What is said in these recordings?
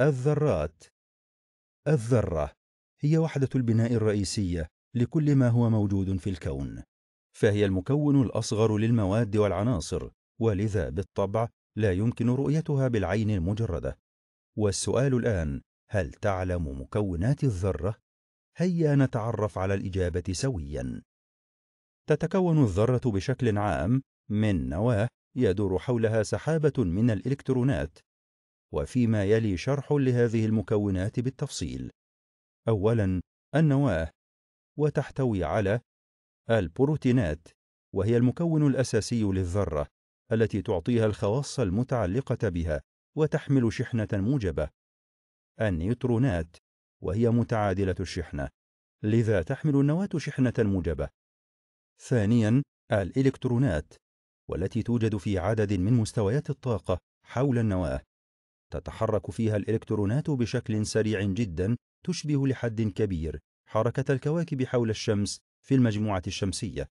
الذرات الذرة هي وحدة البناء الرئيسية لكل ما هو موجود في الكون فهي المكون الأصغر للمواد والعناصر ولذا بالطبع لا يمكن رؤيتها بالعين المجردة والسؤال الآن هل تعلم مكونات الذرة؟ هيا نتعرف على الإجابة سويا تتكون الذرة بشكل عام من نواة يدور حولها سحابة من الإلكترونات وفيما يلي شرح لهذه المكونات بالتفصيل أولاً النواة وتحتوي على البروتينات وهي المكون الأساسي للذرة التي تعطيها الخواص المتعلقة بها وتحمل شحنة موجبة النيوترونات وهي متعادلة الشحنة لذا تحمل النواة شحنة موجبة ثانياً الإلكترونات والتي توجد في عدد من مستويات الطاقة حول النواة تتحرك فيها الإلكترونات بشكل سريع جدا تشبه لحد كبير حركة الكواكب حول الشمس في المجموعة الشمسية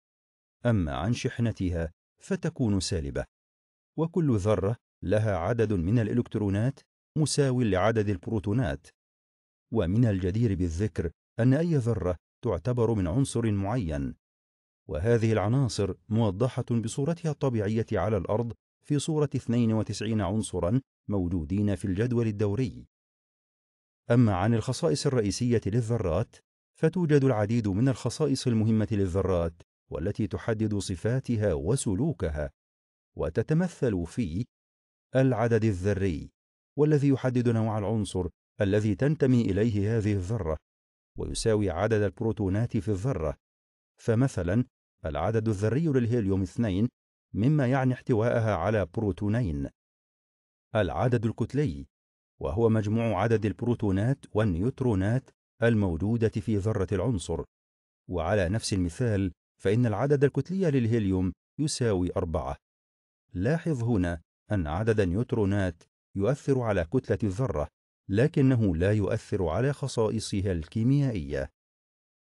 أما عن شحنتها فتكون سالبة وكل ذرة لها عدد من الإلكترونات مساو لعدد البروتونات ومن الجدير بالذكر أن أي ذرة تعتبر من عنصر معين وهذه العناصر موضحة بصورتها الطبيعية على الأرض في صورة 92 عنصرا موجودين في الجدول الدوري. أما عن الخصائص الرئيسية للذرات، فتوجد العديد من الخصائص المهمة للذرات والتي تحدد صفاتها وسلوكها، وتتمثل في العدد الذري، والذي يحدد نوع العنصر الذي تنتمي إليه هذه الذرة، ويساوي عدد البروتونات في الذرة. فمثلا العدد الذري للهيليوم 2 مما يعني احتوائها على بروتونين العدد الكتلي وهو مجموع عدد البروتونات والنيوترونات الموجودة في ذرة العنصر وعلى نفس المثال فإن العدد الكتلي للهيليوم يساوي أربعة لاحظ هنا أن عدد النيوترونات يؤثر على كتلة الذرة لكنه لا يؤثر على خصائصها الكيميائية